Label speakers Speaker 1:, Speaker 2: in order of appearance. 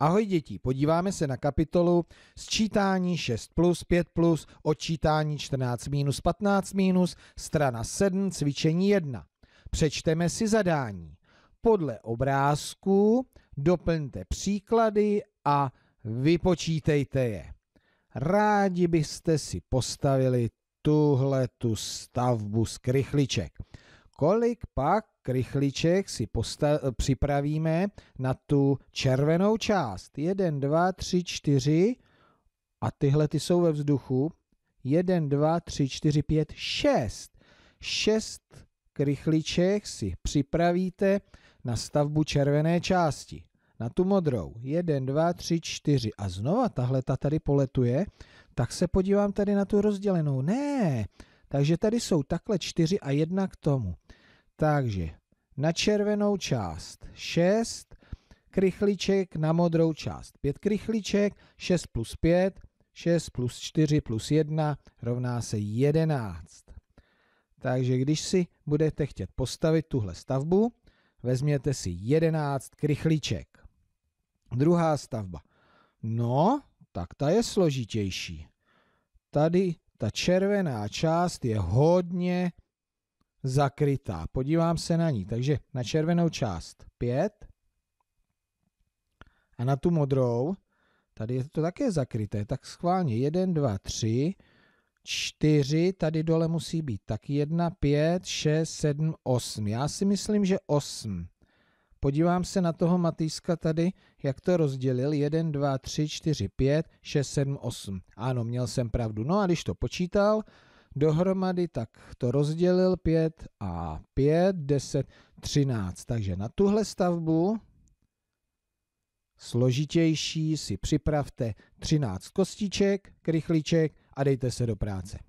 Speaker 1: Ahoj děti, podíváme se na kapitolu sčítání 6 plus, 5 plus, odčítání 14 minus, 15 minus, strana 7, cvičení 1. Přečteme si zadání. Podle obrázku doplňte příklady a vypočítejte je. Rádi byste si postavili tuhle tu stavbu z krychliček. Kolik pak krychliček si posta- připravíme na tu červenou část. 1, 2, 3, 4 a tyhle ty jsou ve vzduchu. 1, 2, 3, 4, 5, 6. 6 krychliček si připravíte na stavbu červené části. Na tu modrou. 1, 2, 3, 4. A znova tahle ta tady poletuje. Tak se podívám tady na tu rozdělenou. Ne. Takže tady jsou takhle čtyři a jedna k tomu. Takže na červenou část 6 krychliček na modrou část 5 krychliček, 6 plus 5, 6 plus 4 plus 1 rovná se 11. Takže když si budete chtět postavit tuhle stavbu, vezměte si 11 krychliček. Druhá stavba. No, tak ta je složitější. Tady ta červená část je hodně zakrytá. Podívám se na ní. Takže na červenou část 5 a na tu modrou, tady je to také zakryté, tak schválně 1, 2, 3, 4, tady dole musí být, tak 1, 5, 6, 7, 8. Já si myslím, že 8. Podívám se na toho Matýska tady, jak to rozdělil. 1, 2, 3, 4, 5, 6, 7, 8. Ano, měl jsem pravdu. No a když to počítal, dohromady, tak to rozdělil 5 a 5, 10, 13. Takže na tuhle stavbu složitější si připravte 13 kostiček, krychliček a dejte se do práce.